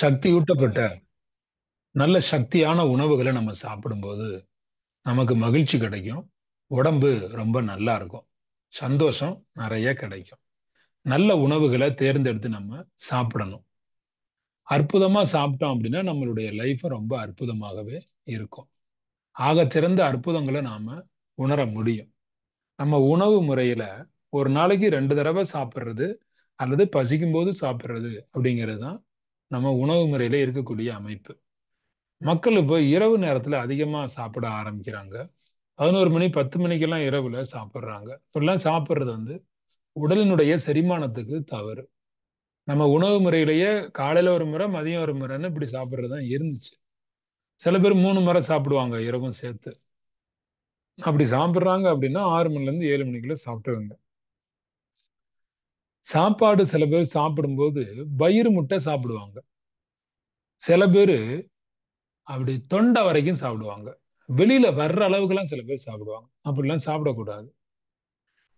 சக்தியூட்டப்பட்ட நல்ல சக்தியான உணவுகளை நம்ம சாப்பிடும்போது நமக்கு மகிழ்ச்சி கிடைக்கும் உடம்பு ரொம்ப நல்லா இருக்கும் சந்தோஷம் நிறைய கிடைக்கும் நல்ல உணவுகளை தேர்ந்தெடுத்து நம்ம சாப்பிடணும் அற்புதமா சாப்பிட்டோம் அப்படின்னா நம்மளுடைய லைஃப் ரொம்ப அற்புதமாகவே இருக்கும் ஆக சிறந்த அற்புதங்களை நாம உணர முடியும் நம்ம உணவு முறையில ஒரு நாளைக்கு ரெண்டு தடவை சாப்பிட்றது அல்லது பசிக்கும் போது சாப்பிட்றது அப்படிங்கிறது தான் நம்ம உணவு முறையில இருக்கக்கூடிய அமைப்பு மக்கள் இப்போ இரவு நேரத்துல அதிகமா சாப்பிட ஆரம்பிக்கிறாங்க பதினோரு மணி பத்து மணிக்கெல்லாம் இரவுல சாப்பிட்றாங்க இப்பெல்லாம் சாப்பிட்றது வந்து உடலினுடைய செரிமானத்துக்கு தவறு நம்ம உணவு முறையிலேயே காலையில ஒரு முறை மதியம் ஒரு முறைன்னு இப்படி சாப்பிட்றது தான் இருந்துச்சு சில பேர் மூணு முறை சாப்பிடுவாங்க இரவும் சேர்த்து அப்படி சாப்பிட்றாங்க அப்படின்னா ஆறு மணிலேருந்து ஏழு மணிக்குள்ள சாப்பிட்டுவாங்க சாப்பாடு சில பேர் சாப்பிடும்போது பயிறு முட்டை சாப்பிடுவாங்க சில பேர் அப்படி தொண்டை வரைக்கும் சாப்பிடுவாங்க வெளியில வர்ற அளவுக்குலாம் சில பேர் சாப்பிடுவாங்க அப்படிலாம் சாப்பிடக்கூடாது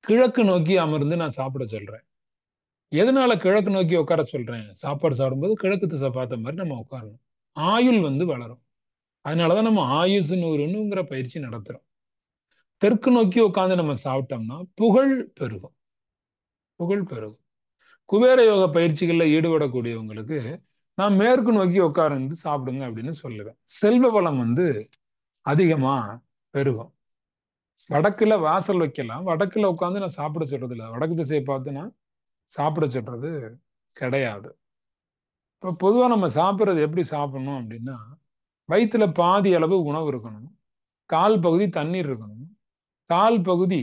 கிழக்கு நோக்கி அமர்ந்து நான் சாப்பிட சொல்றேன் எதனால கிழக்கு நோக்கி உட்கார சொல்றேன் சாப்பாடு சாப்பிடும்போது கிழக்கு திசை பார்த்த மாதிரி நம்ம உட்காரணும் ஆயுள் வந்து வளரும் அதனாலதான் நம்ம ஆயுசு நூறுனுங்கிற பயிற்சி நடத்துறோம் தெற்கு நோக்கி உட்காந்து நம்ம சாப்பிட்டோம்னா புகழ் பெருகும் புகழ் பெருகும் குபேர யோக பயிற்சிகளில் ஈடுபடக்கூடியவங்களுக்கு நான் மேற்கு நோக்கி உட்கார்ந்து சாப்பிடுங்க அப்படின்னு சொல்லுவேன் செல்வ வளம் வந்து அதிகமா பெருகும் வடக்குல வாசல் வைக்கலாம் வடக்குல உட்காந்து நான் சாப்பிட சொல்றது இல்லை வடக்கு திசையை பார்த்து நான் சாப்பிட சொல்றது கிடையாது இப்போ பொதுவாக நம்ம சாப்பிட்றது எப்படி சாப்பிடணும் அப்படின்னா வயிற்றுல பாதி அளவு உணவு இருக்கணும் கால் பகுதி தண்ணீர் இருக்கணும் கால் பகுதி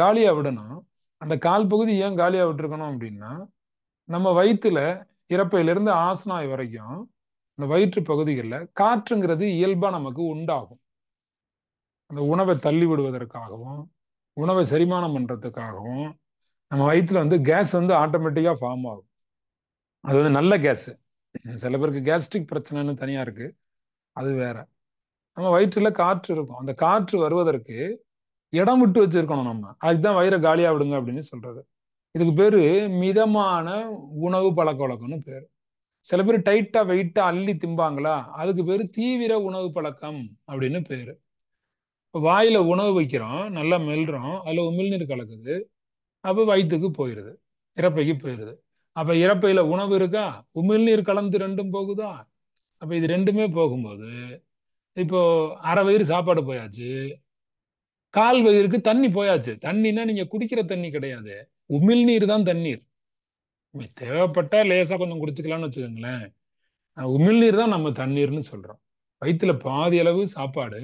காலியாக விடணும் அந்த கால் பகுதி ஏன் காலியாக விட்டுருக்கணும் அப்படின்னா நம்ம வயிற்றுல இறப்பையிலிருந்து ஆசனாய் வரைக்கும் இந்த வயிற்று பகுதிகளில் காற்றுங்கிறது இயல்பா நமக்கு உண்டாகும் அந்த உணவை தள்ளி விடுவதற்காகவும் உணவை செரிமானம் பண்றதுக்காகவும் நம்ம வயிற்றுல வந்து கேஸ் வந்து ஆட்டோமேட்டிக்கா ஃபார்ம் ஆகும் அது வந்து நல்ல கேஸ் சில பேருக்கு கேஸ்ட்ரிக் பிரச்சனைன்னு தனியா இருக்கு அது வேற நம்ம வயிற்றுல காற்று இருக்கும் அந்த காற்று வருவதற்கு இடம் விட்டு வச்சிருக்கணும் நம்ம தான் வயிறை காலியா விடுங்க அப்படின்னு சொல்றது இதுக்கு பேரு மிதமான உணவு பழக்க வழக்கம்னு பேர் சில பேர் டைட்டா வெயிட்டா அள்ளி திம்பாங்களா அதுக்கு பேரு தீவிர உணவு பழக்கம் அப்படின்னு பேரு வாயில உணவு வைக்கிறோம் நல்லா மெல்றோம் அதுல உமிழ்நீர் கலக்குது அப்ப வயிற்றுக்கு போயிடுது இறப்பைக்கு போயிடுது அப்ப இறப்பையில உணவு இருக்கா உமிழ்நீர் கலந்து ரெண்டும் போகுதா அப்ப இது ரெண்டுமே போகும்போது இப்போ அரை வயிறு சாப்பாடு போயாச்சு கால் வயிறுக்கு தண்ணி போயாச்சு தண்ணின்னா நீங்க குடிக்கிற தண்ணி கிடையாது உமிழ்நீர் தான் தண்ணீர் தேவைப்பட்டா லேசா கொஞ்சம் குடிச்சுக்கலாம்னு வச்சுக்கோங்களேன் உமிழ்நீர் தான் நம்ம தண்ணீர்னு சொல்றோம் வயிற்றுல பாதி அளவு சாப்பாடு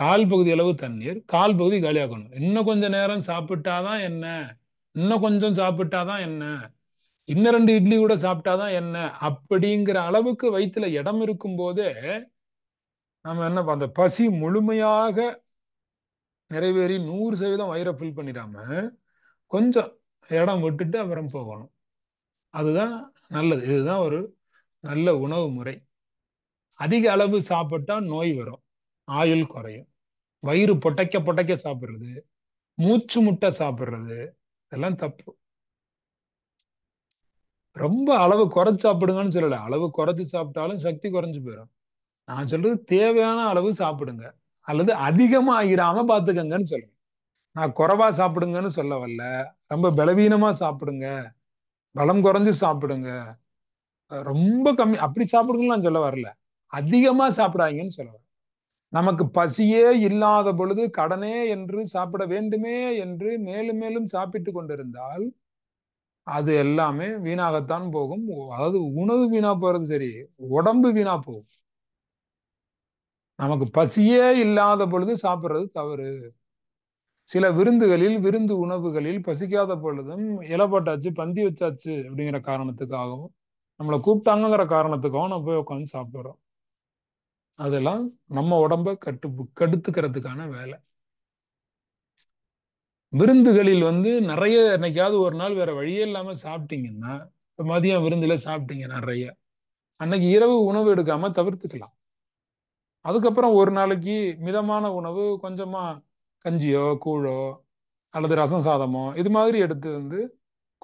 கால் பகுதி அளவு தண்ணீர் கால் பகுதி காலியாக்கணும் இன்னும் கொஞ்சம் நேரம் சாப்பிட்டாதான் என்ன இன்னும் கொஞ்சம் சாப்பிட்டாதான் என்ன இன்னும் ரெண்டு இட்லி கூட சாப்பிட்டாதான் என்ன அப்படிங்கிற அளவுக்கு வயிற்றுல இடம் இருக்கும் போதே நம்ம என்ன அந்த பசி முழுமையாக நிறைவேறி நூறு சதவீதம் வயிறை ஃபில் பண்ணிடாம கொஞ்சம் இடம் விட்டுட்டு அப்புறம் போகணும் அதுதான் நல்லது இதுதான் ஒரு நல்ல உணவு முறை அதிக அளவு சாப்பிட்டா நோய் வரும் ஆயுள் குறையும் வயிறு பொட்டைக்க பொட்டைக்க சாப்பிடுறது மூச்சு முட்டை சாப்பிடுறது இதெல்லாம் தப்பு ரொம்ப அளவு குறைச்சு சாப்பிடுங்கன்னு சொல்லல அளவு குறைச்சு சாப்பிட்டாலும் சக்தி குறைஞ்சு போயிடும் நான் சொல்றது தேவையான அளவு சாப்பிடுங்க அல்லது அதிகமா ஆகிராம பாத்துக்கங்கன்னு சொல்றேன் நான் குறவா சாப்பிடுங்கன்னு சொல்ல வரல ரொம்ப பலவீனமா சாப்பிடுங்க பலம் குறைஞ்சு சாப்பிடுங்க ரொம்ப கம்மி அப்படி சாப்பிடுங்கன்னு நான் சொல்ல வரல அதிகமா சாப்பிடாங்கன்னு சொல்ல வரேன் நமக்கு பசியே இல்லாத பொழுது கடனே என்று சாப்பிட வேண்டுமே என்று மேலும் மேலும் சாப்பிட்டு கொண்டிருந்தால் அது எல்லாமே வீணாகத்தான் போகும் அதாவது உணவு வீணா போறது சரி உடம்பு வீணா போகும் நமக்கு பசியே இல்லாத பொழுது சாப்பிட்றது தவறு சில விருந்துகளில் விருந்து உணவுகளில் பசிக்காத பொழுதும் இலப்பட்டாச்சு பந்தி வச்சாச்சு அப்படிங்கிற காரணத்துக்காகவும் நம்மளை கூப்பிட்டாங்கிற காரணத்துக்காகவும் நம்ம போய் உட்காந்து சாப்பிட்றோம் அதெல்லாம் நம்ம உடம்ப கட்டு கடுத்துக்கிறதுக்கான வேலை விருந்துகளில் வந்து நிறைய என்னைக்காவது ஒரு நாள் வேற வழியே இல்லாம சாப்பிட்டீங்கன்னா இப்ப மதியம் விருந்துல சாப்பிட்டீங்க நிறைய அன்னைக்கு இரவு உணவு எடுக்காம தவிர்த்துக்கலாம் அதுக்கப்புறம் ஒரு நாளைக்கு மிதமான உணவு கொஞ்சமா கஞ்சியோ கூழோ அல்லது ரசம் சாதமோ இது மாதிரி எடுத்து வந்து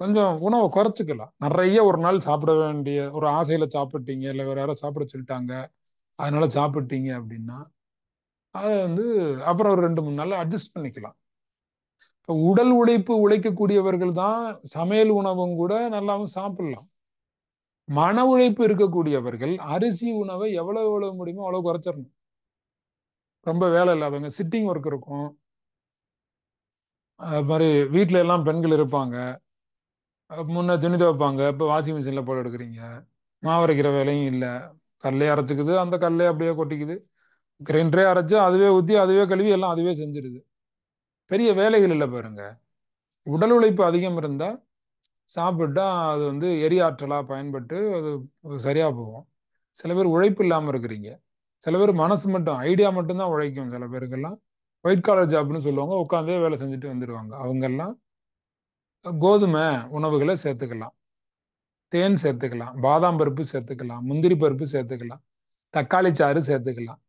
கொஞ்சம் உணவை குறைச்சிக்கலாம் நிறைய ஒரு நாள் சாப்பிட வேண்டிய ஒரு ஆசையில சாப்பிட்டீங்க இல்லை வேற யாரோ சாப்பிட சொல்லிட்டாங்க அதனால சாப்பிட்டீங்க அப்படின்னா அதை வந்து அப்புறம் ஒரு ரெண்டு மூணு நாள் அட்ஜஸ்ட் பண்ணிக்கலாம் இப்போ உடல் உழைப்பு உழைக்கக்கூடியவர்கள் தான் சமையல் உணவும் கூட நல்லாவும் சாப்பிடலாம் மன உழைப்பு இருக்கக்கூடியவர்கள் அரிசி உணவை எவ்வளவு எவ்வளவு முடியுமோ அவ்வளவு குறைச்சிடணும் ரொம்ப வேலை இல்லாதவங்க சிட்டிங் ஒர்க் இருக்கும் அது மாதிரி வீட்டில் எல்லாம் பெண்கள் இருப்பாங்க முன்ன துணி துவைப்பாங்க இப்போ வாஷிங் மிஷினில் போட்டு எடுக்கிறீங்க மாவரைக்கிற வேலையும் இல்லை கல்லே அரைச்சிக்குது அந்த கல்லே அப்படியே கொட்டிக்குது கிரைண்டரே அரைச்சு அதுவே ஊற்றி அதுவே கழுவி எல்லாம் அதுவே செஞ்சிருது பெரிய வேலைகள் இல்லை பாருங்க உடல் உழைப்பு அதிகம் இருந்தால் சாப்பிட்டா அது வந்து எரியாற்றலாக பயன்பட்டு அது சரியாக போகும் சில பேர் உழைப்பு இல்லாமல் இருக்கிறீங்க சில பேர் மனசு மட்டும் ஐடியா மட்டும்தான் உழைக்கும் சில பேருக்கெல்லாம் ஒயிட் காலர் ஜாப்னு சொல்லுவாங்க உட்காந்தே வேலை செஞ்சுட்டு வந்துடுவாங்க அவங்கெல்லாம் கோதுமை உணவுகளை சேர்த்துக்கலாம் தேன் சேர்த்துக்கலாம் பாதாம் பருப்பு சேர்த்துக்கலாம் முந்திரி பருப்பு சேர்த்துக்கலாம் தக்காளி சாறு சேர்த்துக்கலாம்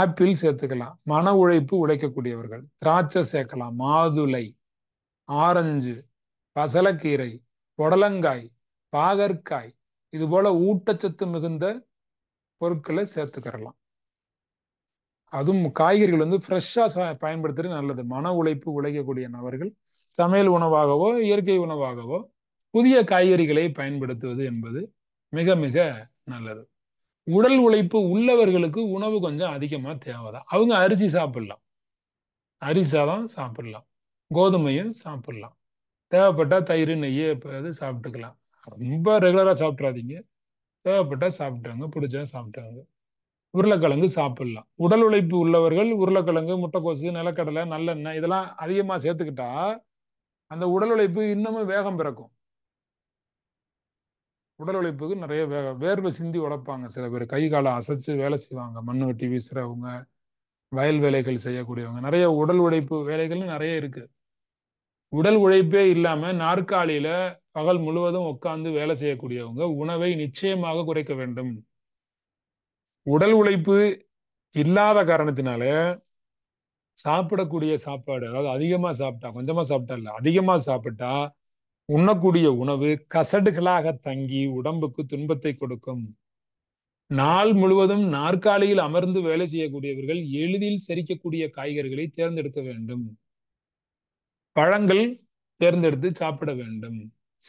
ஆப்பிள் சேர்த்துக்கலாம் மன உழைப்பு உழைக்கக்கூடியவர்கள் திராட்சை சேர்க்கலாம் மாதுளை ஆரஞ்சு பசலக்கீரை புடலங்காய் பாகற்காய் இது போல ஊட்டச்சத்து மிகுந்த பொருட்களை சேர்த்துக்கிறலாம் அதுவும் காய்கறிகள் வந்து ஃப்ரெஷ்ஷாக பயன்படுத்துறது நல்லது மன உழைப்பு உழைக்கக்கூடிய நபர்கள் சமையல் உணவாகவோ இயற்கை உணவாகவோ புதிய காய்கறிகளை பயன்படுத்துவது என்பது மிக மிக நல்லது உடல் உழைப்பு உள்ளவர்களுக்கு உணவு கொஞ்சம் அதிகமாக தேவைதான் அவங்க அரிசி சாப்பிடலாம் அரிசாதான் சாப்பிடலாம் கோதுமையும் சாப்பிடலாம் தேவைப்பட்டால் தயிர் நெய்யை அது சாப்பிட்டுக்கலாம் ரொம்ப ரெகுலராக சாப்பிட்றாதீங்க தேவைப்பட்டால் சாப்பிட்றாங்க பிடிச்சா சாப்பிட்றாங்க உருளைக்கிழங்கு சாப்பிடலாம் உடல் உழைப்பு உள்ளவர்கள் உருளைக்கிழங்கு முட்டைக்கோசு நிலக்கடலை நல்லெண்ணெய் இதெல்லாம் அதிகமாக சேர்த்துக்கிட்டா அந்த உடல் உழைப்பு இன்னமும் வேகம் பிறக்கும் உடல் உழைப்புக்கு நிறைய வேகம் வேர்வை சிந்தி உழைப்பாங்க சில பேர் கை காலம் அசைச்சு வேலை செய்வாங்க மண் வெட்டி வீசுறவங்க வயல் வேலைகள் செய்யக்கூடியவங்க நிறைய உடல் உழைப்பு வேலைகள்னு நிறைய இருக்கு உடல் உழைப்பே இல்லாம நாற்காலியில பகல் முழுவதும் உட்கார்ந்து வேலை செய்யக்கூடியவங்க உணவை நிச்சயமாக குறைக்க வேண்டும் உடல் உழைப்பு இல்லாத காரணத்தினால சாப்பிடக்கூடிய சாப்பாடு அதாவது அதிகமா சாப்பிட்டா கொஞ்சமா சாப்பிட்டா இல்ல அதிகமா சாப்பிட்டா உண்ணக்கூடிய உணவு கசடுகளாக தங்கி உடம்புக்கு துன்பத்தை கொடுக்கும் நாள் முழுவதும் நாற்காலியில் அமர்ந்து வேலை செய்யக்கூடியவர்கள் எளிதில் செரிக்கக்கூடிய காய்கறிகளை தேர்ந்தெடுக்க வேண்டும் பழங்கள் தேர்ந்தெடுத்து சாப்பிட வேண்டும்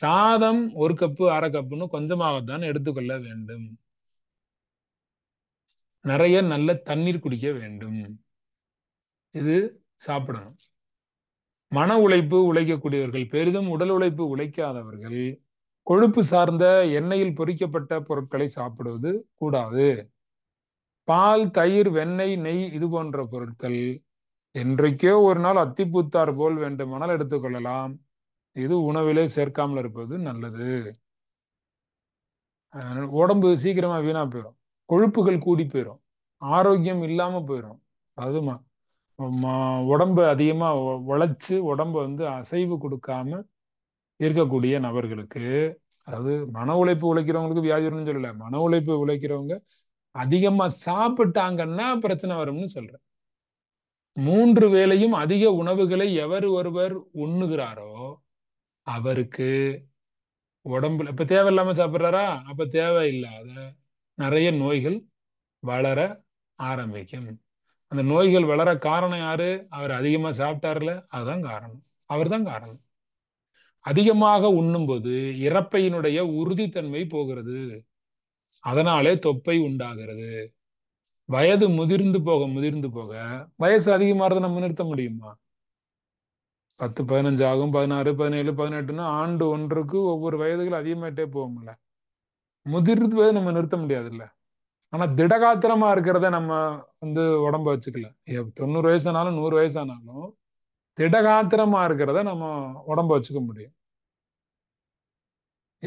சாதம் ஒரு கப்பு அரை கப்புன்னு கொஞ்சமாகத்தான் எடுத்துக்கொள்ள வேண்டும் நிறைய நல்ல தண்ணீர் குடிக்க வேண்டும் இது சாப்பிடணும் மன உழைப்பு உழைக்கக்கூடியவர்கள் பெரிதும் உடல் உழைப்பு உழைக்காதவர்கள் கொழுப்பு சார்ந்த எண்ணெயில் பொறிக்கப்பட்ட பொருட்களை சாப்பிடுவது கூடாது பால் தயிர் வெண்ணெய் நெய் இது போன்ற பொருட்கள் என்றைக்கோ ஒரு நாள் அத்திப்பூத்தார் போல் மணல் எடுத்துக்கொள்ளலாம் இது உணவிலே சேர்க்காமல் இருப்பது நல்லது உடம்பு சீக்கிரமா வீணா போயிடும் கொழுப்புகள் கூடி போயிடும் ஆரோக்கியம் இல்லாம போயிடும் அதுமா உடம்பு அதிகமா உழைச்சு உடம்ப வந்து அசைவு கொடுக்காம இருக்கக்கூடிய நபர்களுக்கு அதாவது மன உழைப்பு உழைக்கிறவங்களுக்கு வியாதி வரும்னு சொல்லல மன உழைப்பு உழைக்கிறவங்க அதிகமா சாப்பிட்டாங்கன்னா பிரச்சனை வரும்னு சொல்றேன் மூன்று வேளையும் அதிக உணவுகளை எவர் ஒருவர் உண்ணுகிறாரோ அவருக்கு உடம்புல இப்ப தேவையில்லாம சாப்பிட்றாரா அப்ப தேவையில்லாத நிறைய நோய்கள் வளர ஆரம்பிக்கும் அந்த நோய்கள் வளர காரணம் யாரு அவர் அதிகமா சாப்பிட்டார்ல அதுதான் காரணம் அவர் தான் காரணம் அதிகமாக உண்ணும்போது இறப்பையினுடைய உறுதித்தன்மை போகிறது அதனாலே தொப்பை உண்டாகிறது வயது முதிர்ந்து போக முதிர்ந்து போக வயசு அதிகமாகறத நம்ம நிறுத்த முடியுமா பத்து பதினஞ்சு ஆகும் பதினாறு பதினேழு பதினெட்டுன்னு ஆண்டு ஒன்றுக்கு ஒவ்வொரு வயதுகள் அதிகமாயிட்டே போகும்ல முதிர்வை நம்ம நிறுத்த முடியாது இல்ல ஆனா திடகாத்திரமா இருக்கிறத நம்ம வந்து உடம்ப வச்சுக்கல தொண்ணூறு வயசானாலும் நூறு வயசானாலும் திடகாத்திரமா இருக்கிறத நம்ம உடம்ப வச்சுக்க முடியும்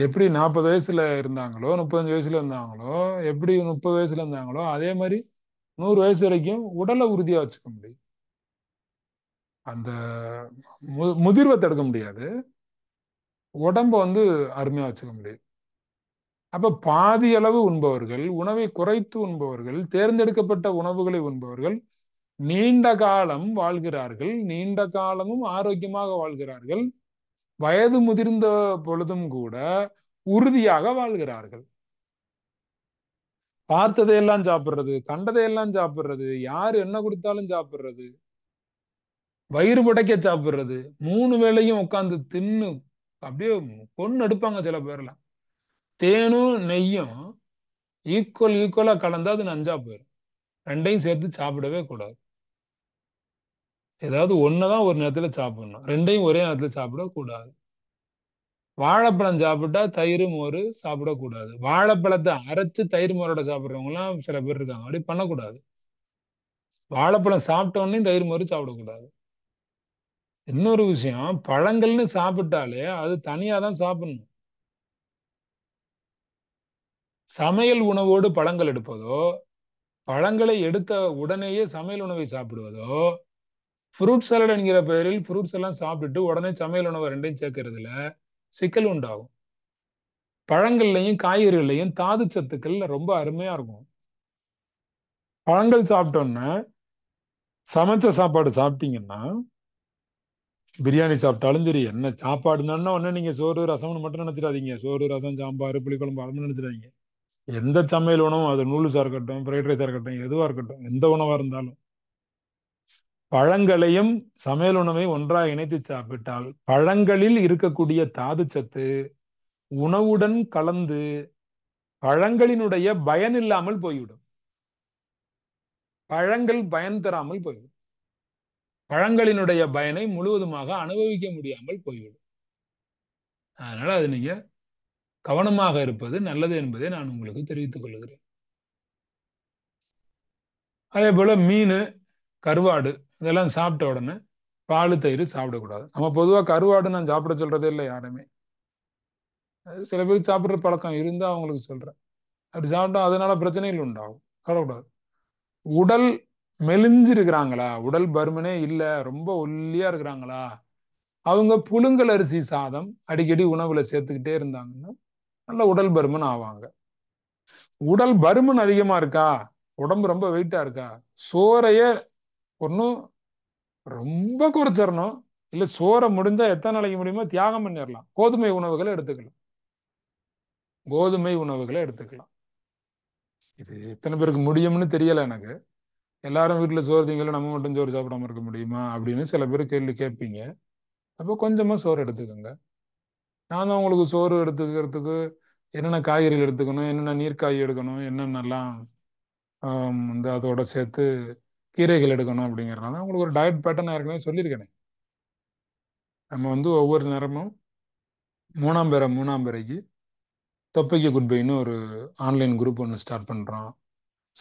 எப்படி நாற்பது வயசுல இருந்தாங்களோ முப்பத்தஞ்சு வயசுல இருந்தாங்களோ எப்படி முப்பது வயசுல இருந்தாங்களோ அதே மாதிரி நூறு வயசு வரைக்கும் உடலை உறுதியா வச்சுக்க முடியும் அந்த முதிர்வை தடுக்க முடியாது உடம்ப வந்து அருமையா வச்சுக்க முடியும் அப்ப பாதி அளவு உண்பவர்கள் உணவை குறைத்து உண்பவர்கள் தேர்ந்தெடுக்கப்பட்ட உணவுகளை உண்பவர்கள் நீண்ட காலம் வாழ்கிறார்கள் நீண்ட காலமும் ஆரோக்கியமாக வாழ்கிறார்கள் வயது முதிர்ந்த பொழுதும் கூட உறுதியாக வாழ்கிறார்கள் பார்த்ததையெல்லாம் சாப்பிடுறது கண்டதையெல்லாம் சாப்பிடுறது யார் என்ன கொடுத்தாலும் சாப்பிடுறது வயிறு புடைக்க சாப்பிடுறது மூணு வேளையும் உட்காந்து தின்னு அப்படியே பொண்ணு எடுப்பாங்க சில பேர்லாம் தேனும் நெய்யும் ஈக்குவல் ஈக்குவலா கலந்தா அது நஞ்சா போயிடும் ரெண்டையும் சேர்த்து சாப்பிடவே கூடாது ஏதாவது ஒன்னதான் ஒரு நேரத்துல சாப்பிடணும் ரெண்டையும் ஒரே நேரத்துல சாப்பிடக்கூடாது வாழைப்பழம் சாப்பிட்டா தயிர் மோர் சாப்பிடக்கூடாது வாழைப்பழத்தை அரைச்சு தயிர் மோரோட எல்லாம் சில பேர் இருக்காங்க அப்படி பண்ணக்கூடாது வாழைப்பழம் சாப்பிட்டோன்னே தயிர் மோர் சாப்பிடக்கூடாது இன்னொரு விஷயம் பழங்கள்னு சாப்பிட்டாலே அது தனியாக தான் சாப்பிடணும் சமையல் உணவோடு பழங்கள் எடுப்பதோ பழங்களை எடுத்த உடனேயே சமையல் உணவை சாப்பிடுவதோ ஃப்ரூட் சாலட் என்கிற பெயரில் ஃப்ரூட்ஸ் எல்லாம் சாப்பிட்டுட்டு உடனே சமையல் உணவை ரெண்டையும் சேர்க்கறதுல சிக்கல் உண்டாகும் பழங்கள்லையும் காய்கறிகள்லையும் தாது சத்துக்கள் ரொம்ப அருமையா இருக்கும் பழங்கள் சாப்பிட்டோன்ன சமைச்ச சாப்பாடு சாப்பிட்டீங்கன்னா பிரியாணி சாப்பிட்டாலும் சரி என்ன சாப்பாடுனா உடனே நீங்க சோறு ரசம்னு மட்டும் நினைச்சிடாதீங்க சோறு ரசம் சாம்பார் புளிக்குழம்பு அது நினைச்சிடாதீங்க எந்த சமையல் உணவும் அது நூடுல்ஸாக இருக்கட்டும் ஃப்ரைட் ரைஸாக இருக்கட்டும் எதுவாக இருக்கட்டும் எந்த உணவாக இருந்தாலும் பழங்களையும் சமையல் உணவை ஒன்றாக இணைத்து சாப்பிட்டால் பழங்களில் இருக்கக்கூடிய தாது சத்து உணவுடன் கலந்து பழங்களினுடைய பயன் இல்லாமல் போய்விடும் பழங்கள் பயன் தராமல் போய்விடும் பழங்களினுடைய பயனை முழுவதுமாக அனுபவிக்க முடியாமல் போய்விடும் அதனால அது நீங்க கவனமாக இருப்பது நல்லது என்பதை நான் உங்களுக்கு தெரிவித்துக் கொள்கிறேன் அதே போல மீன் கருவாடு இதெல்லாம் சாப்பிட்ட உடனே பால் தயிர் சாப்பிடக்கூடாது நம்ம பொதுவாக கருவாடு நான் சாப்பிட சொல்றதே இல்லை யாருமே சில பேர் சாப்பிட்ற பழக்கம் இருந்தா அவங்களுக்கு சொல்றேன் அப்படி சாப்பிட்டா அதனால பிரச்சனைகள் உண்டாகும் சொல்லக்கூடாது உடல் மெலிஞ்சிருக்கிறாங்களா உடல் பருமனே இல்லை ரொம்ப ஒல்லியா இருக்கிறாங்களா அவங்க புழுங்கல் அரிசி சாதம் அடிக்கடி உணவுல சேர்த்துக்கிட்டே இருந்தாங்கன்னா நல்ல உடல் பருமன் ஆவாங்க உடல் பருமன் அதிகமா இருக்கா உடம்பு ரொம்ப வெயிட்டா இருக்கா சோறைய ஒன்றும் ரொம்ப குறைச்சிடணும் இல்ல சோறை முடிஞ்சா எத்தனை நாளைக்கு முடியுமோ தியாகம் பண்ணிடலாம் கோதுமை உணவுகளை எடுத்துக்கலாம் கோதுமை உணவுகளை எடுத்துக்கலாம் இது எத்தனை பேருக்கு முடியும்னு தெரியல எனக்கு எல்லாரும் வீட்டுல சோறு திங்கல நம்ம மட்டும் சோறு சாப்பிடாம இருக்க முடியுமா அப்படின்னு சில பேர் கேள்வி கேட்பீங்க அப்போ கொஞ்சமா சோறு எடுத்துக்கோங்க நான் தான் உங்களுக்கு சோறு எடுத்துக்கிறதுக்கு என்னென்ன காய்கறிகள் எடுத்துக்கணும் என்னென்ன நீர்க்காய் எடுக்கணும் என்னென்னலாம் இந்த அதோட சேர்த்து கீரைகள் எடுக்கணும் அப்படிங்கிறதுனால உங்களுக்கு ஒரு டயட் பேட்டர்ன் ஏற்கனவே சொல்லியிருக்கேனே நம்ம வந்து ஒவ்வொரு நேரமும் மூணாம் பேரை மூணாம் பேரைக்கு தொப்பைக்கு குட்பைன்னு ஒரு ஆன்லைன் குரூப் ஒன்று ஸ்டார்ட் பண்ணுறோம்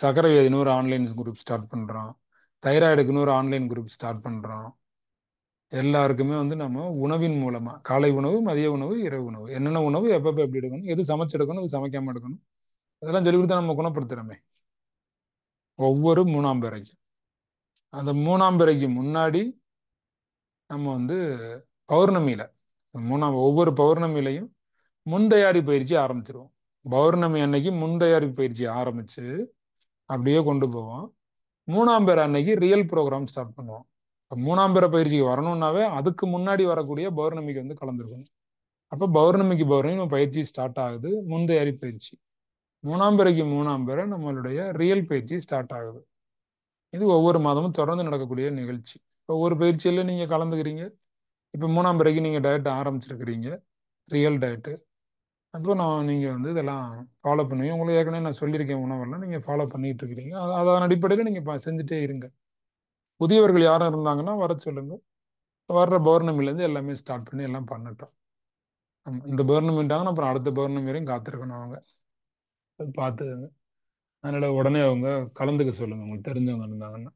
சக்கரை வேதின்னு ஒரு ஆன்லைன் குரூப் ஸ்டார்ட் பண்ணுறோம் தைராய்டுக்குன்னு ஒரு ஆன்லைன் குரூப் ஸ்டார்ட் பண்ணுறோம் எல்லாருக்குமே வந்து நம்ம உணவின் மூலமா காலை உணவு மதிய உணவு இரவு உணவு என்னென்ன உணவு எப்பப்ப எப்படி எடுக்கணும் எது சமைச்சு எடுக்கணும் எது சமைக்காம எடுக்கணும் அதெல்லாம் சொல்லி கொடுத்தா நம்ம குணப்படுத்துறோமே ஒவ்வொரு மூணாம் பிறைக்கும் அந்த மூணாம் பிறைக்கு முன்னாடி நம்ம வந்து பௌர்ணமியில மூணாம் ஒவ்வொரு பௌர்ணமியிலையும் முன்தயாரி பயிற்சி ஆரம்பிச்சிருவோம் பௌர்ணமி அன்னைக்கு முன்தயாரி பயிற்சி ஆரம்பிச்சு அப்படியே கொண்டு போவோம் மூணாம் பேர் அன்னைக்கு ரியல் ப்ரோக்ராம் ஸ்டார்ட் பண்ணுவோம் மூணாம் பிற பயிற்சிக்கு வரணும்னாவே அதுக்கு முன்னாடி வரக்கூடிய பௌர்ணமிக்கு வந்து கலந்துருக்கணும் அப்போ பௌர்ணமிக்கு பௌர்ணமி நம்ம பயிற்சி ஸ்டார்ட் ஆகுது முந்தையாரி பயிற்சி மூணாம் பிறகு மூணாம் பிற நம்மளுடைய ரியல் பயிற்சி ஸ்டார்ட் ஆகுது இது ஒவ்வொரு மாதமும் தொடர்ந்து நடக்கக்கூடிய நிகழ்ச்சி இப்போ ஒவ்வொரு பயிற்சியில நீங்க கலந்துக்கிறீங்க இப்போ மூணாம் பிறகு நீங்க டயட் ஆரம்பிச்சிருக்கிறீங்க ரியல் டயட்டு அப்போ நான் நீங்கள் வந்து இதெல்லாம் ஃபாலோ பண்ணுவீங்க உங்களுக்கு ஏற்கனவே நான் சொல்லியிருக்கேன் உணவெல்லாம் நீங்கள் ஃபாலோ பண்ணிட்டு இருக்கிறீங்க அதன் அடிப்படையில் நீங்கள் செஞ்சுட்டே இருங்க புதியவர்கள் யாரும் இருந்தாங்கன்னா வர சொல்லுங்க வர்ற பௌர்ணமிலேருந்து எல்லாமே ஸ்டார்ட் பண்ணி எல்லாம் பண்ணட்டும் இந்த பௌர்ணமிட்டாங்கன்னா அப்புறம் அடுத்த பௌர்ணமி வரையும் காத்திருக்கணும் அவங்க பார்த்துக்கங்க அதனால உடனே அவங்க கலந்துக்க சொல்லுங்க உங்களுக்கு தெரிஞ்சவங்க இருந்தாங்கன்னா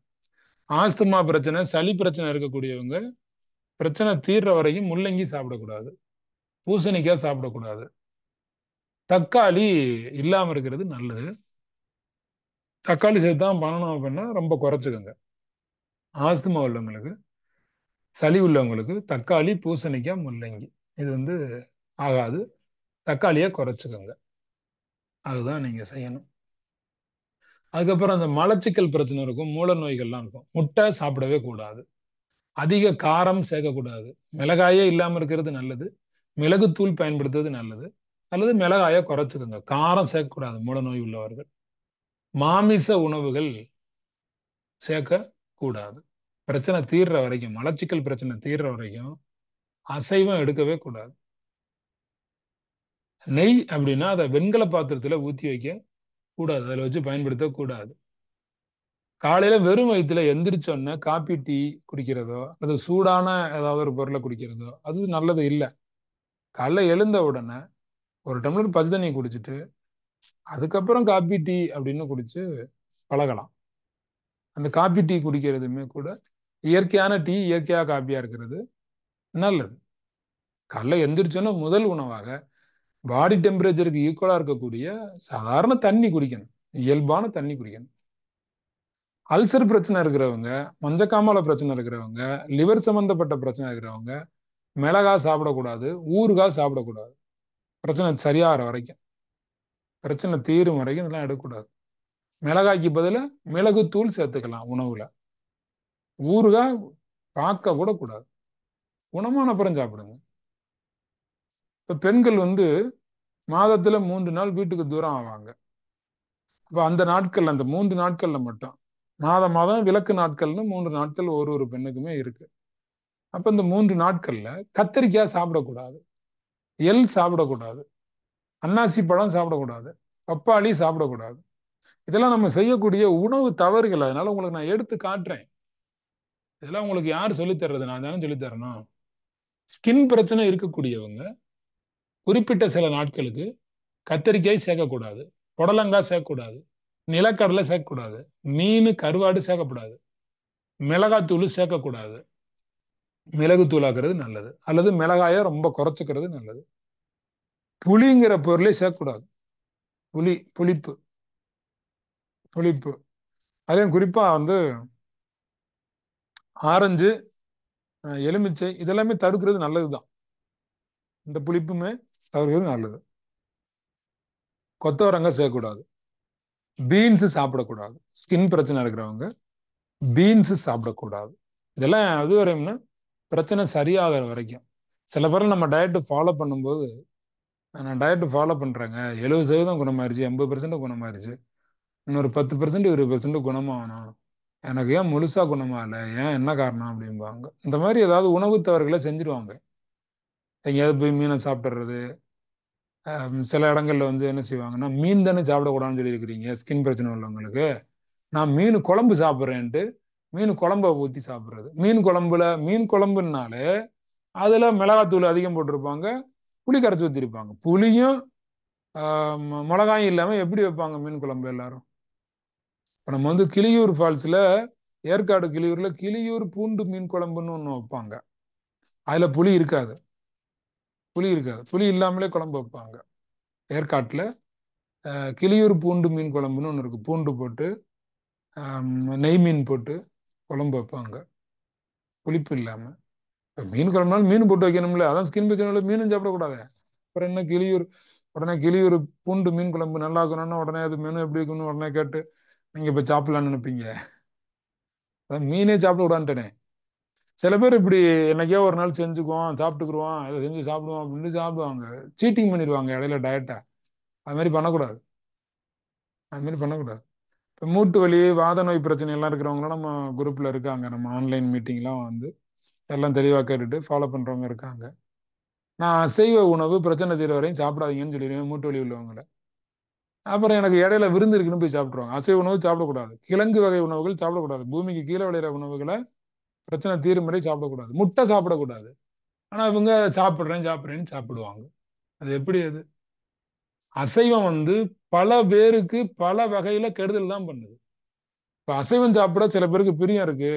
ஆஸ்துமா பிரச்சனை சளி பிரச்சனை இருக்கக்கூடியவங்க பிரச்சனை தீர்ற வரைக்கும் முள்ளங்கி சாப்பிடக்கூடாது பூசணிக்காய் சாப்பிடக்கூடாது தக்காளி இல்லாமல் இருக்கிறது நல்லது தக்காளி சேர்த்து தான் பண்ணணும் அப்படின்னா ரொம்ப குறைச்சிக்கோங்க ஆஸ்துமா உள்ளவங்களுக்கு சளி உள்ளவங்களுக்கு தக்காளி பூசணிக்காய் முள்ளங்கி இது வந்து ஆகாது தக்காளியை குறைச்சிக்கோங்க அதுதான் நீங்கள் செய்யணும் அதுக்கப்புறம் அந்த மலச்சிக்கல் பிரச்சனை இருக்கும் மூல நோய்கள்லாம் இருக்கும் முட்டை சாப்பிடவே கூடாது அதிக காரம் சேர்க்கக்கூடாது மிளகாயே இல்லாமல் இருக்கிறது நல்லது மிளகுத்தூள் பயன்படுத்துறது நல்லது அல்லது மிளகாயை குறைச்சிக்கோங்க காரம் சேர்க்கக்கூடாது மூல நோய் உள்ளவர்கள் மாமிச உணவுகள் சேர்க்க கூடாது பிரச்சனை தீர்ற வரைக்கும் மலச்சிக்கல் பிரச்சனை தீர்ற வரைக்கும் அசைவம் எடுக்கவே கூடாது நெய் அப்படின்னா அதை வெண்கல பாத்திரத்துல ஊத்தி வைக்க கூடாது அதில் வச்சு பயன்படுத்த கூடாது காலையில வெறும் வயிற்றுல எந்திரிச்சோன்னா காப்பி டீ குடிக்கிறதோ அல்லது சூடான ஏதாவது ஒரு பொருளை குடிக்கிறதோ அது நல்லது இல்லை காலைல எழுந்த உடனே ஒரு டம்ளர் பச்சை தண்ணி குடிச்சிட்டு அதுக்கப்புறம் காப்பி டீ அப்படின்னு குடிச்சு பழகலாம் அந்த காபி டீ குடிக்கிறதுமே கூட இயற்கையான டீ இயற்கையாக காபியா இருக்கிறது நல்லது காலைல எந்திரிச்சோன்னா முதல் உணவாக பாடி டெம்பரேச்சருக்கு ஈக்குவலா இருக்கக்கூடிய சாதாரண தண்ணி குடிக்கணும் இயல்பான தண்ணி குடிக்கணும் அல்சர் பிரச்சனை இருக்கிறவங்க மஞ்சக்காமல பிரச்சனை இருக்கிறவங்க லிவர் சம்பந்தப்பட்ட பிரச்சனை இருக்கிறவங்க மிளகா சாப்பிடக்கூடாது ஊறுகாய் சாப்பிடக்கூடாது பிரச்சனை சரியாகிற வரைக்கும் பிரச்சனை தீரும் வரைக்கும் இதெல்லாம் எடுக்கக்கூடாது மிளகாய்க்கு பதில மிளகுத்தூள் சேர்த்துக்கலாம் உணவுல ஊறுகாய் பார்க்க கூட கூடாது குணமான அப்புறம் சாப்பிடுங்க இப்ப பெண்கள் வந்து மாதத்துல மூன்று நாள் வீட்டுக்கு தூரம் ஆவாங்க இப்ப அந்த நாட்கள் அந்த மூன்று நாட்கள்ல மட்டும் மாதம் மாதம் விளக்கு நாட்கள்னு மூன்று நாட்கள் ஒரு ஒரு பெண்ணுக்குமே இருக்கு அப்ப இந்த மூன்று நாட்கள்ல கத்திரிக்காய் சாப்பிடக்கூடாது எல் சாப்பிடக்கூடாது அன்னாசி பழம் சாப்பிடக்கூடாது பப்பாளி சாப்பிடக்கூடாது இதெல்லாம் நம்ம செய்யக்கூடிய உணவு தவறுகள் அதனால உங்களுக்கு நான் எடுத்து காட்டுறேன் இதெல்லாம் உங்களுக்கு யார் சொல்லித்தர்றது நான் தானே சொல்லித்தரணும் ஸ்கின் பிரச்சனை இருக்கக்கூடியவங்க குறிப்பிட்ட சில நாட்களுக்கு கத்தரிக்காய் சேர்க்கக்கூடாது புடலங்காய் சேர்க்கக்கூடாது நிலக்கடலை சேர்க்கக்கூடாது மீன் கருவாடு சேர்க்கக்கூடாது மிளகாத்தூள் சேர்க்கக்கூடாது மிளகு தூளாக்குறது நல்லது அல்லது மிளகாயை ரொம்ப குறைச்சிக்கிறது நல்லது புளிங்கிற பொருளே சேர்க்கக்கூடாது புளி புளிப்பு ஒழிப்பு அதே குறிப்பாக வந்து ஆரஞ்சு எலுமிச்சை இதெல்லாமே தடுக்கிறது நல்லதுதான் இந்த புளிப்புமே தவிர்க்கிறது நல்லது கொத்தவரங்காய் சேர்க்கக்கூடாது பீன்ஸு சாப்பிடக்கூடாது ஸ்கின் பிரச்சனை இருக்கிறவங்க பீன்ஸு சாப்பிடக்கூடாது இதெல்லாம் அது வரையும்னா பிரச்சனை சரியாகிற வரைக்கும் சில பேர் நம்ம டயட்டு ஃபாலோ பண்ணும்போது நான் டயட்டு ஃபாலோ பண்ணுறேங்க எழுபது சதவீதம் குணமாயிருச்சு எண்பது பர்சன்ட் குணமாயிருச்சு இன்னொரு பத்து பர்சன்ட் இருபது பர்சன்ட் குணமாகணும் எனக்கு ஏன் முழுசா குணமாகல ஏன் என்ன காரணம் அப்படிம்பாங்க இந்த மாதிரி ஏதாவது உணவு தவறுகளை செஞ்சிருவாங்க எங்கேயாவது போய் மீனை சாப்பிட்றது சில இடங்கள்ல வந்து என்ன செய்வாங்கன்னா மீன் தானே சாப்பிடக்கூடாதுன்னு சொல்லியிருக்கிறீங்க ஸ்கின் பிரச்சனை உள்ளவங்களுக்கு நான் மீன் குழம்பு சாப்பிட்றேன்ட்டு மீன் குழம்ப ஊற்றி சாப்பிட்றது மீன் குழம்புல மீன் குழம்புனாலே அதில் மிளகாத்தூள் அதிகம் போட்டிருப்பாங்க புளி கரைச்சி ஊற்றிருப்பாங்க புளியும் மிளகாயும் இல்லாமல் எப்படி வைப்பாங்க மீன் குழம்பு எல்லாரும் இப்போ நம்ம வந்து கிளியூர் ஃபால்ஸில் ஏற்காடு கிளியூரில் கிளியூர் பூண்டு மீன் குழம்புன்னு ஒன்று வைப்பாங்க அதில் புளி இருக்காது புளி இருக்காது புளி இல்லாமலே குழம்பு வைப்பாங்க ஏற்காட்டில் கிளியூர் பூண்டு மீன் குழம்புன்னு ஒன்று இருக்குது பூண்டு போட்டு நெய் மீன் போட்டு குழம்பு வைப்பாங்க புளிப்பு இல்லாமல் இப்போ மீன் குழம்புனாலும் மீன் போட்டு வைக்கணும்ல அதான் ஸ்கின் பிரச்சனை மீனும் சாப்பிடக்கூடாது அப்புறம் என்ன கிளியூர் உடனே கிளியூர் பூண்டு மீன் குழம்பு நல்லா இருக்கணும்னா உடனே அது மீன் எப்படி இருக்கணும்னு உடனே கேட்டு நீங்க இப்ப சாப்பிடலான்னு நினைப்பீங்க அதான் மீனே சாப்பிட விடான்ட்டேனே சில பேர் இப்படி என்னைக்கே ஒரு நாள் செஞ்சுக்குவோம் சாப்பிட்டுக்குருவோம் இதை செஞ்சு சாப்பிடுவோம் அப்படின்னு சாப்பிடுவாங்க சீட்டிங் பண்ணிடுவாங்க இடையில டயட்டா அது மாதிரி பண்ணக்கூடாது அது மாதிரி பண்ணக்கூடாது இப்போ மூட்டு வலி வாத நோய் பிரச்சனை எல்லாம் இருக்கிறவங்களாம் நம்ம குரூப்ல இருக்காங்க நம்ம ஆன்லைன் மீட்டிங்லாம் வந்து எல்லாம் தெளிவாக கேட்டுட்டு ஃபாலோ பண்றவங்க இருக்காங்க நான் அசைவ உணவு பிரச்சனை தீர வரையும் சாப்பிடாதீங்கன்னு சொல்லிடுவேன் மூட்டு வலி உள்ளவங்களை அப்புறம் எனக்கு இடையில விருந்து இருக்குன்னு போய் சாப்பிடுவாங்க அசைவ உணவு சாப்பிடக்கூடாது கிழங்கு வகை உணவுகள் சாப்பிடக்கூடாது பூமிக்கு கீழே விளையிற உணவுகளை பிரச்சனை தீரும் முறை சாப்பிடக்கூடாது முட்டை சாப்பிடக்கூடாது ஆனா இவங்க சாப்பிட்றேன் சாப்பிட்றேன்னு சாப்பிடுவாங்க அது எப்படி அது அசைவம் வந்து பல பேருக்கு பல வகையில கெடுதல் தான் பண்ணுது இப்ப அசைவம் சாப்பிட சில பேருக்கு பிரியம் இருக்கு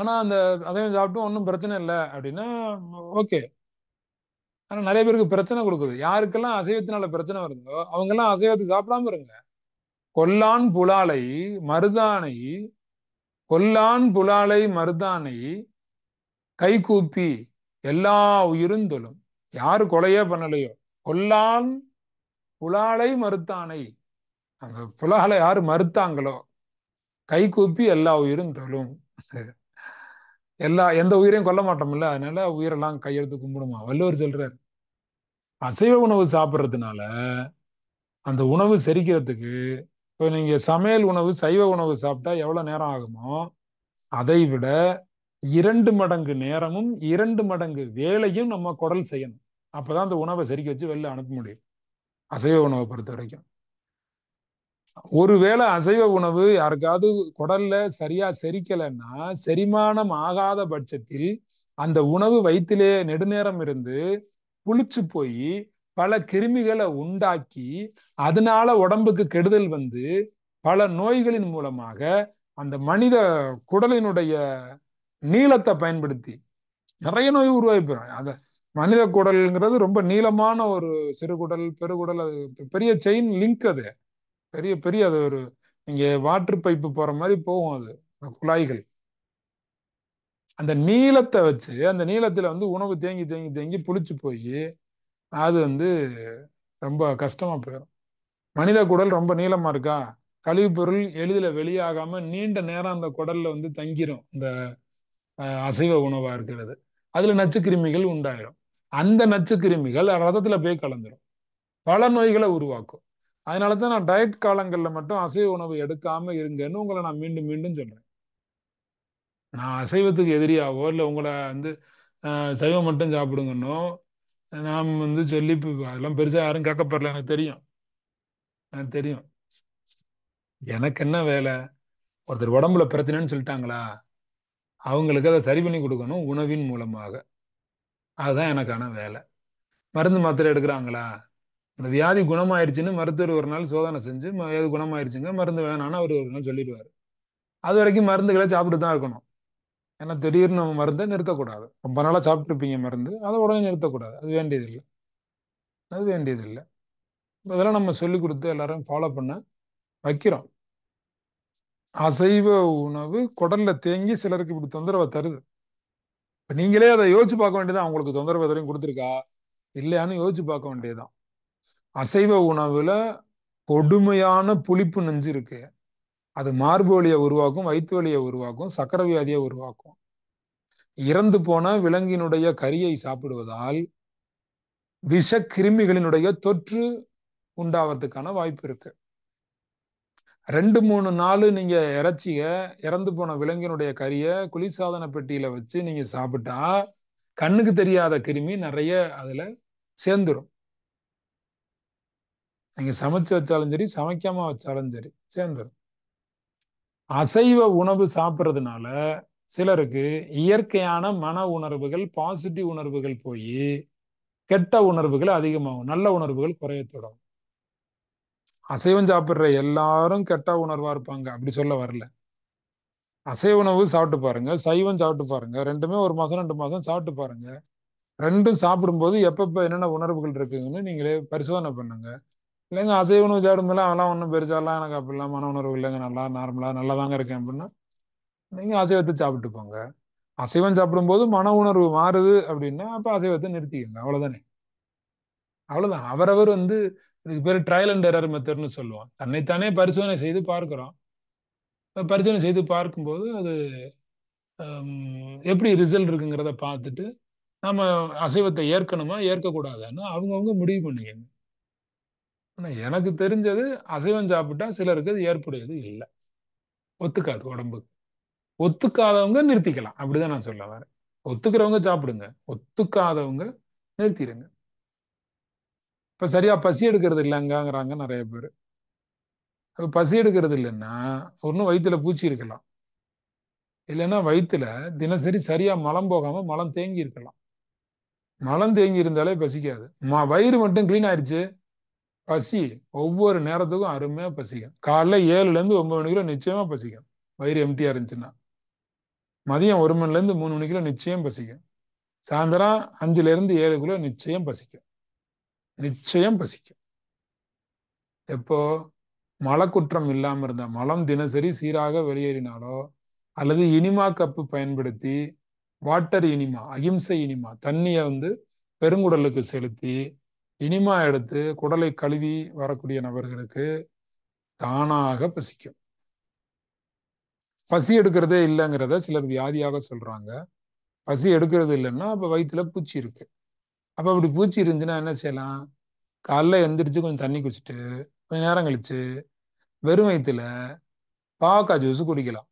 ஆனா அந்த அசைவம் சாப்பிட்டும் ஒன்றும் பிரச்சனை இல்லை அப்படின்னா ஓகே ஆனா நிறைய பேருக்கு பிரச்சனை கொடுக்குது யாருக்கெல்லாம் அசைவத்தினால பிரச்சனை வருதோ அவங்க எல்லாம் அசைவத்தை சாப்பிடாம இருங்க கொல்லான் புலாலை மருதானை கொல்லான் புலாலை மருதானை கூப்பி எல்லா உயிருந்தொழும் யாரு கொலையே பண்ணலையோ கொல்லான் புலாலை மறுத்தானை அந்த புலாலை யாரு மறுத்தாங்களோ கை கூப்பி எல்லா உயிரும் தொழும் எல்லா எந்த உயிரையும் கொல்ல இல்ல அதனால உயிரெல்லாம் கையெழுத்து கும்பிடுமா வள்ளுவர் சொல்றார் அசைவ உணவு சாப்பிட்றதுனால அந்த உணவு செரிக்கிறதுக்கு இப்போ நீங்க சமையல் உணவு சைவ உணவு சாப்பிட்டா எவ்வளவு நேரம் ஆகுமோ அதை விட இரண்டு மடங்கு நேரமும் இரண்டு மடங்கு வேலையும் நம்ம குடல் செய்யணும் அப்பதான் அந்த உணவை செரிக்க வச்சு வெளில அனுப்ப முடியும் அசைவ உணவை பொறுத்த வரைக்கும் ஒருவேளை அசைவ உணவு யாருக்காவது குடல்ல சரியா செரிக்கலைன்னா செரிமானம் ஆகாத பட்சத்தில் அந்த உணவு வயிற்றிலே நெடுநேரம் இருந்து புளிச்சு போய் பல கிருமிகளை உண்டாக்கி அதனால உடம்புக்கு கெடுதல் வந்து பல நோய்களின் மூலமாக அந்த மனித குடலினுடைய நீளத்தை பயன்படுத்தி நிறைய நோய் உருவாகி போயிடும் அதை மனித குடல்ங்கிறது ரொம்ப நீளமான ஒரு சிறுகுடல் பெருகுடல் அது பெரிய செயின் லிங்க் அது பெரிய பெரிய அது ஒரு இங்க வாட்டர் பைப்பு போற மாதிரி போகும் அது குழாய்கள் அந்த நீளத்தை வச்சு அந்த நீளத்துல வந்து உணவு தேங்கி தேங்கி தேங்கி புளிச்சு போய் அது வந்து ரொம்ப கஷ்டமா போயிடும் மனித குடல் ரொம்ப நீளமா இருக்கா கழிவுப்பொருள் எளிதில் வெளியாகாம நீண்ட நேரம் அந்த குடல்ல வந்து தங்கிரும் இந்த அசைவ உணவா இருக்கிறது அதுல நச்சு கிருமிகள் உண்டாயிடும் அந்த நச்சு கிருமிகள் ரதத்துல போய் கலந்துரும் பல நோய்களை உருவாக்கும் அதனால தான் நான் டயட் காலங்களில் மட்டும் அசைவ உணவு எடுக்காம இருங்கன்னு உங்களை நான் மீண்டும் மீண்டும் சொல்றேன் நான் அசைவத்துக்கு எதிரியாவோ இல்லை உங்களை வந்து சைவம் மட்டும் சாப்பிடுங்கன்னோ நாம் வந்து சொல்லி அதெல்லாம் பெருசாக யாரும் கேட்கப்படல எனக்கு தெரியும் எனக்கு தெரியும் எனக்கு என்ன வேலை ஒருத்தர் உடம்புல பிரச்சனைன்னு சொல்லிட்டாங்களா அவங்களுக்கு அதை சரி பண்ணி கொடுக்கணும் உணவின் மூலமாக அதுதான் எனக்கான வேலை மருந்து மாத்திரை எடுக்கிறாங்களா அந்த வியாதி குணமாயிருச்சுன்னு மருத்துவர் ஒரு நாள் சோதனை செஞ்சு வியாதி குணமாயிருச்சுங்க மருந்து வேணாம்னு அவர் ஒரு நாள் சொல்லிடுவார் அது வரைக்கும் மருந்துகளை சாப்பிட்டு தான் இருக்கணும் ஏன்னா திடீர்னு நம்ம மருந்தை நிறுத்தக்கூடாது ரொம்ப நாளாக சாப்பிட்ருப்பீங்க மருந்து அதை உடனே நிறுத்தக்கூடாது அது வேண்டியதில்லை அது வேண்டியதில்லை இதெல்லாம் நம்ம சொல்லி கொடுத்து எல்லாரும் ஃபாலோ பண்ண வைக்கிறோம் அசைவ உணவு குடல்ல தேங்கி சிலருக்கு இப்படி தொந்தரவை தருது இப்போ நீங்களே அதை யோசிச்சு பார்க்க வேண்டியதான் அவங்களுக்கு தொந்தரவு எதுவும் கொடுத்துருக்கா இல்லையான்னு யோசிச்சு பார்க்க வேண்டியதுதான் அசைவ உணவுல கொடுமையான புளிப்பு நெஞ்சு இருக்கு அது மார்பு வழியை உருவாக்கும் வயிற்று வழியை உருவாக்கும் சக்கர வியாதியை உருவாக்கும் இறந்து போன விலங்கினுடைய கரியை சாப்பிடுவதால் விஷ கிருமிகளினுடைய தொற்று உண்டாவதுக்கான வாய்ப்பு இருக்கு ரெண்டு மூணு நாள் நீங்க இறைச்சிய இறந்து போன விலங்கினுடைய கறியை குளிர்சாதன பெட்டியில வச்சு நீங்க சாப்பிட்டா கண்ணுக்கு தெரியாத கிருமி நிறைய அதுல சேர்ந்துடும் நீங்க சமைச்சு வச்சாலும் சரி சமைக்காம வச்சாலும் சரி சேர்ந்துடும் அசைவ உணவு சாப்பிட்றதுனால சிலருக்கு இயற்கையான மன உணர்வுகள் பாசிட்டிவ் உணர்வுகள் போய் கெட்ட உணர்வுகள் அதிகமாகும் நல்ல உணர்வுகள் குறைய தொடங்கும் அசைவம் சாப்பிட்ற எல்லாரும் கெட்ட உணர்வா இருப்பாங்க அப்படி சொல்ல வரல அசைவ உணவு சாப்பிட்டு பாருங்க சைவம் சாப்பிட்டு பாருங்க ரெண்டுமே ஒரு மாசம் ரெண்டு மாசம் சாப்பிட்டு பாருங்க ரெண்டும் சாப்பிடும்போது எப்பப்ப என்னென்ன உணர்வுகள் இருக்குங்கன்னு நீங்களே பரிசோதனை பண்ணுங்க இல்லைங்க உணவு விசாரிப்பதில்ல அதெல்லாம் ஒன்றும் பெருசாலாம் எனக்கு அப்படிலாம் மன உணர்வு இல்லைங்க நல்லா நார்மலாக நல்லா தாங்க இருக்கேன் அப்படின்னா நீங்கள் அசைவத்தை சாப்பிட்டு போங்க அசைவம் சாப்பிடும்போது மன உணர்வு மாறுது அப்படின்னா அப்போ அசைவத்தை நிறுத்திக்கோங்க அவ்வளோதானே அவ்வளோதான் அவரவர் வந்து இதுக்கு பேர் ட்ரையல் அண்ட் எரர் மெத்தட்னு சொல்லுவோம் தன்னைத்தானே பரிசோதனை செய்து பார்க்குறோம் பரிசோதனை செய்து பார்க்கும்போது அது எப்படி ரிசல்ட் இருக்குங்கிறத பார்த்துட்டு நம்ம அசைவத்தை ஏற்கணுமா ஏற்கக்கூடாதான்னு அவங்கவுங்க முடிவு பண்ணிக்கணும் ஆனா எனக்கு தெரிஞ்சது அசைவம் சாப்பிட்டா சிலருக்கு அது ஏற்புடையது இல்லை ஒத்துக்காது உடம்புக்கு ஒத்துக்காதவங்க நிறுத்திக்கலாம் அப்படிதான் நான் சொல்ல வரேன் ஒத்துக்கிறவங்க சாப்பிடுங்க ஒத்துக்காதவங்க நிறுத்திடுங்க இப்ப சரியா பசி எடுக்கிறது இல்லைங்கிறாங்க நிறைய பேர் இப்போ பசி எடுக்கிறது இல்லைன்னா ஒன்றும் வயிற்றுல பூச்சி இருக்கலாம் இல்லைன்னா வயிற்றுல தினசரி சரியா மலம் போகாம மலம் தேங்கி இருக்கலாம் மலம் தேங்கி இருந்தாலே பசிக்காது வயிறு மட்டும் கிளீன் ஆயிடுச்சு பசி ஒவ்வொரு நேரத்துக்கும் அருமையா பசிக்கும் காலைல ஏழுல இருந்து ஒன்பது மணிக்குள்ள நிச்சயமா பசிக்கும் வயிறு எம்டியா இருந்துச்சுன்னா மதியம் ஒரு மணில இருந்து மூணு மணிக்குள்ள நிச்சயம் பசிக்கும் சாயந்தரம் அஞ்சுல இருந்து ஏழுக்குள்ள நிச்சயம் பசிக்கும் நிச்சயம் பசிக்கும் எப்போ மலக்குற்றம் இல்லாம இருந்தா மலம் தினசரி சீராக வெளியேறினாலோ அல்லது இனிமா கப்பு பயன்படுத்தி வாட்டர் இனிமா அகிம்சை இனிமா தண்ணியை வந்து பெருங்குடலுக்கு செலுத்தி இனிமா எடுத்து குடலை கழுவி வரக்கூடிய நபர்களுக்கு தானாக பசிக்கும் பசி எடுக்கிறதே இல்லைங்கிறத சிலர் வியாதியாக சொல்றாங்க பசி எடுக்கிறது இல்லைன்னா அப்போ வயிற்றுல பூச்சி இருக்கு அப்போ அப்படி பூச்சி இருந்துச்சுன்னா என்ன செய்யலாம் காலைல எந்திரிச்சு கொஞ்சம் தண்ணி குடிச்சிட்டு கொஞ்சம் நேரம் கழிச்சு வெறும் வயிற்றுல பாவக்காய் ஜூஸ் குடிக்கலாம்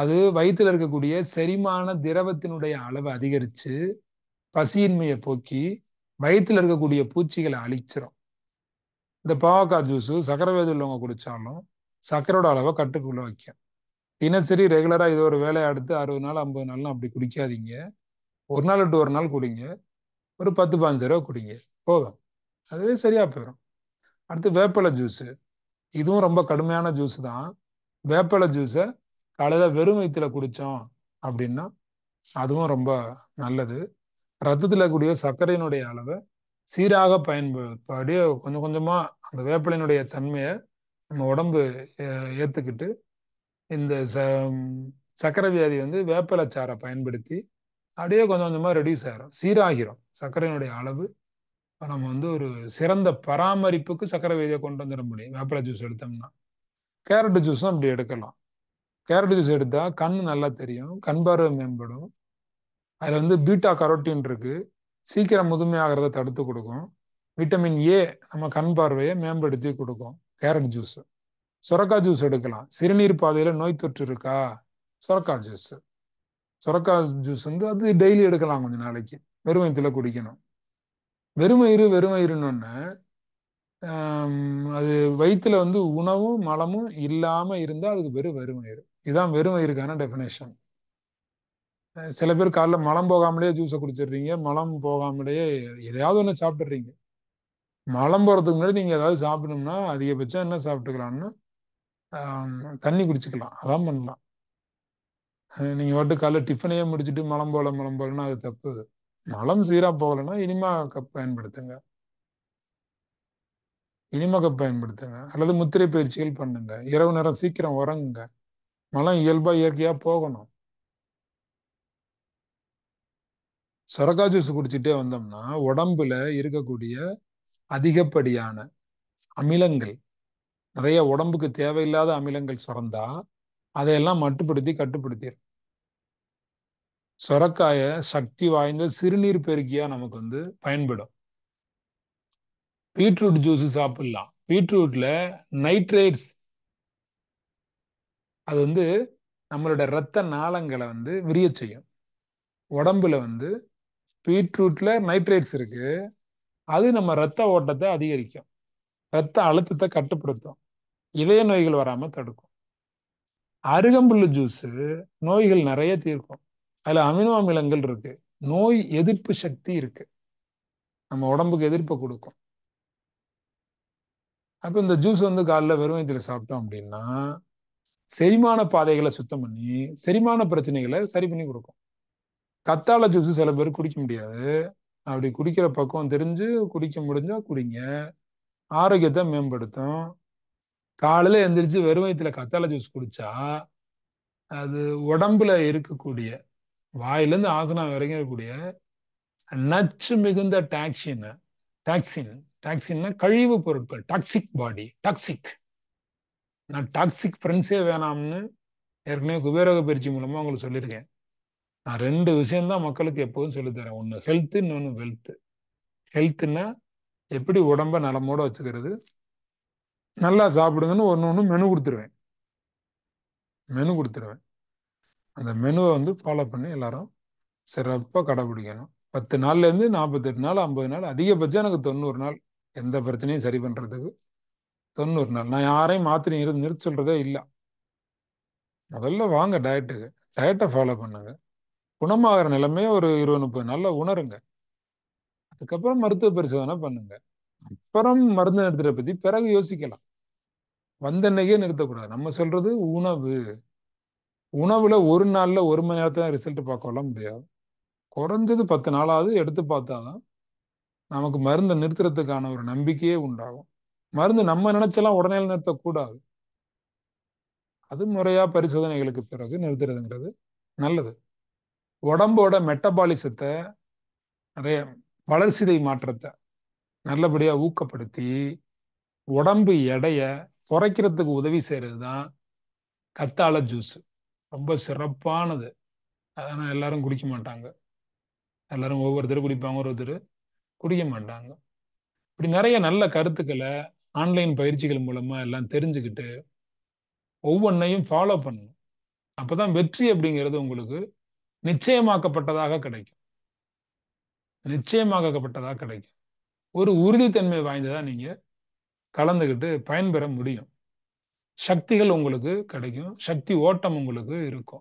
அது வயிற்றுல இருக்கக்கூடிய செரிமான திரவத்தினுடைய அளவை அதிகரித்து பசியின்மையை போக்கி வயிற்றுல இருக்கக்கூடிய பூச்சிகளை அழிச்சிரும் இந்த பாவக்காய் ஜூஸு சக்கரை வேதி உள்ளவங்க குடித்தாலும் சக்கரோட அளவை கட்டுக்குள்ளே வைக்கும் தினசரி ரெகுலராக இது ஒரு வேலையை எடுத்து அறுபது நாள் ஐம்பது நாள்லாம் அப்படி குடிக்காதீங்க ஒரு நாள் விட்டு ஒரு நாள் குடிங்க ஒரு பத்து பதினஞ்சு ரூபா குடிங்க போதும் அதுவே சரியாக போயிடும் அடுத்து வேப்பிலை ஜூஸு இதுவும் ரொம்ப கடுமையான ஜூஸ் தான் வேப்பிலை ஜூஸை காலையில் வெறும் வயிற்றுல குடித்தோம் அப்படின்னா அதுவும் ரொம்ப நல்லது ரத்தத்தில் கூடிய சர்க்கரையினுடைய அளவை சீராக பயன்படுத்தி கொஞ்சம் கொஞ்சமா அந்த வேப்பிலையினுடைய தன்மையை நம்ம உடம்பு ஏத்துக்கிட்டு இந்த ச சர்க்கரை வியாதி வந்து சாரை பயன்படுத்தி அப்படியே கொஞ்சம் கொஞ்சமா ரெடியூஸ் ஆகிரும் சீராகிரும் சர்க்கரையினுடைய அளவு நம்ம வந்து ஒரு சிறந்த பராமரிப்புக்கு சர்க்கரை வியாதியை கொண்டு வந்துட முடியும் வேப்பிலை ஜூஸ் எடுத்தோம்னா கேரட் ஜூஸும் அப்படி எடுக்கலாம் கேரட் ஜூஸ் எடுத்தால் கண் நல்லா தெரியும் கண் பார்வை மேம்படும் அதில் வந்து பீட்டா கரோட்டின் இருக்கு சீக்கிரம் முதுமையாகிறத தடுத்து கொடுக்கும் விட்டமின் ஏ நம்ம கண் பார்வையை மேம்படுத்தி கொடுக்கும் கேரட் ஜூஸ் சுரக்காய் ஜூஸ் எடுக்கலாம் சிறுநீர் பாதையில நோய் தொற்று இருக்கா சுரக்காய் ஜூஸ் சுரக்காய் ஜூஸ் வந்து அது டெய்லி எடுக்கலாம் கொஞ்சம் நாளைக்கு வெறுமயத்தில் குடிக்கணும் வெறுமயிறு வெறுமயிருன்னு அது வயிற்றுல வந்து உணவும் மலமும் இல்லாமல் இருந்தால் அதுக்கு வெறும் வெறுமயிறு இதுதான் வெறுமயிருக்கான டெஃபினேஷன் சில பேர் காலைல மலம் போகாமலேயே ஜூஸை குடிச்சிடுறீங்க மலம் போகாமலேயே எதையாவது ஒன்று சாப்பிட்றீங்க மலம் போகிறதுக்கு முன்னாடி நீங்கள் ஏதாவது சாப்பிடணும்னா அதிகபட்சம் என்ன சாப்பிட்டுக்கலாம்னு தண்ணி குடிச்சுக்கலாம் அதான் பண்ணலாம் நீங்கள் வாட்டு காலைல டிஃபனையே முடிச்சுட்டு மலம் போகல மலம் போலன்னா அது தப்பு மலம் சீராக போகலைன்னா இனிமா கப் பயன்படுத்துங்க இனிமா கப் பயன்படுத்துங்க அல்லது முத்திரை பயிற்சிகள் பண்ணுங்க இரவு நேரம் சீக்கிரம் உறங்குங்க மலம் இயல்பாக இயற்கையாக போகணும் சொரக்கா ஜூஸ் குடிச்சிட்டே வந்தோம்னா உடம்புல இருக்கக்கூடிய அதிகப்படியான அமிலங்கள் நிறைய உடம்புக்கு தேவையில்லாத அமிலங்கள் சுரந்தா அதையெல்லாம் மட்டுப்படுத்தி கட்டுப்படுத்திடும் சொரக்காய சக்தி வாய்ந்த சிறுநீர் பெருக்கியா நமக்கு வந்து பயன்படும் பீட்ரூட் ஜூஸ் சாப்பிடலாம் பீட்ரூட்ல நைட்ரேட்ஸ் அது வந்து நம்மளோட ரத்த நாளங்களை வந்து விரிய செய்யும் உடம்புல வந்து பீட்ரூட்ல நைட்ரேட்ஸ் இருக்கு அது நம்ம ரத்த ஓட்டத்தை அதிகரிக்கும் ரத்த அழுத்தத்தை கட்டுப்படுத்தும் இதய நோய்கள் வராம தடுக்கும் அருகம்புல்லு ஜூஸ் நோய்கள் நிறைய தீர்க்கும் அதுல அமினோ அமிலங்கள் இருக்கு நோய் எதிர்ப்பு சக்தி இருக்கு நம்ம உடம்புக்கு எதிர்ப்பை கொடுக்கும் அப்ப இந்த ஜூஸ் வந்து காலைல வெறும் இதுல சாப்பிட்டோம் அப்படின்னா செரிமான பாதைகளை சுத்தம் பண்ணி செரிமான பிரச்சனைகளை சரி பண்ணி கொடுக்கும் கத்தாழை ஜூஸ் சில பேர் குடிக்க முடியாது அப்படி குடிக்கிற பக்கம் தெரிஞ்சு குடிக்க முடிஞ்சா குடிங்க ஆரோக்கியத்தை மேம்படுத்தும் காலையில எந்திரிச்சு வெறும் வயிற்றுல கத்தாழை ஜூஸ் குடிச்சா அது உடம்புல இருக்கக்கூடிய வாயிலேருந்து ஆசனம் வரைக்கும் இருக்கக்கூடிய நச்சு மிகுந்த டாக்ஸின் டாக்ஸின் டாக்ஸின்னா கழிவு பொருட்கள் டாக்ஸிக் பாடி டாக்ஸிக் நான் டாக்ஸிக் ஃப்ரெண்ட்ஸே வேணாம்னு ஏற்கனவே குபேரக பயிற்சி மூலமா உங்களுக்கு சொல்லியிருக்கேன் நான் ரெண்டு விஷயம்தான் மக்களுக்கு எப்போதும் சொல்லித்தரேன் ஒன்று ஹெல்த்து இன்னொன்று வெல்த் ஹெல்த்துன்னா எப்படி உடம்ப நலமோட வச்சுக்கிறது நல்லா சாப்பிடுங்கன்னு ஒன்று ஒன்று மெனு கொடுத்துருவேன் மெனு கொடுத்துருவேன் அந்த மெனுவை வந்து ஃபாலோ பண்ணி எல்லாரும் சிறப்பாக கடைபிடிக்கணும் பத்து நாள்லேருந்து நாற்பத்தெட்டு நாள் ஐம்பது நாள் அதிகபட்சம் எனக்கு தொண்ணூறு நாள் எந்த பிரச்சனையும் சரி பண்ணுறதுக்கு தொண்ணூறு நாள் நான் யாரையும் மாத்திரை இருந்து நிறுத்த சொல்கிறதே இல்லை முதல்ல வாங்க டயட்டுக்கு டயட்டை ஃபாலோ பண்ணுங்கள் குணமாகற நிலைமையை ஒரு இருபது முப்பது நாள்ல உணருங்க அதுக்கப்புறம் மருத்துவ பரிசோதனை பண்ணுங்க அப்புறம் மருந்து நிறுத்துற பத்தி பிறகு யோசிக்கலாம் வந்தன்னைக்கே நிறுத்தக்கூடாது நம்ம சொல்றது உணவு உணவுல ஒரு நாள்ல ஒரு மணி நேரத்துல ரிசல்ட் பார்க்கலாம் முடியாது குறைஞ்சது பத்து நாளாவது எடுத்து பார்த்தாதான் நமக்கு மருந்து நிறுத்துறதுக்கான ஒரு நம்பிக்கையே உண்டாகும் மருந்து நம்ம நினைச்செல்லாம் உடனே நிறுத்தக்கூடாது அது முறையா பரிசோதனைகளுக்கு பிறகு நிறுத்துறதுங்கிறது நல்லது உடம்போட மெட்டபாலிசத்தை நிறைய வளர்சிதை மாற்றத்தை நல்லபடியாக ஊக்கப்படுத்தி உடம்பு எடைய குறைக்கிறதுக்கு உதவி செய்கிறது தான் கத்தாழ ஜூஸ் ரொம்ப சிறப்பானது அதனால் எல்லாரும் குடிக்க மாட்டாங்க எல்லாரும் ஒவ்வொருத்தர் குடிப்பாங்க ஒருத்தர் குடிக்க மாட்டாங்க இப்படி நிறைய நல்ல கருத்துக்களை ஆன்லைன் பயிற்சிகள் மூலமாக எல்லாம் தெரிஞ்சுக்கிட்டு ஒவ்வொன்றையும் ஃபாலோ பண்ணணும் அப்போ தான் வெற்றி அப்படிங்கிறது உங்களுக்கு நிச்சயமாக்கப்பட்டதாக கிடைக்கும் நிச்சயமாக்கப்பட்டதாக கிடைக்கும் ஒரு உறுதித்தன்மை வாய்ந்ததா நீங்க கலந்துக்கிட்டு பயன்பெற முடியும் சக்திகள் உங்களுக்கு கிடைக்கும் சக்தி ஓட்டம் உங்களுக்கு இருக்கும்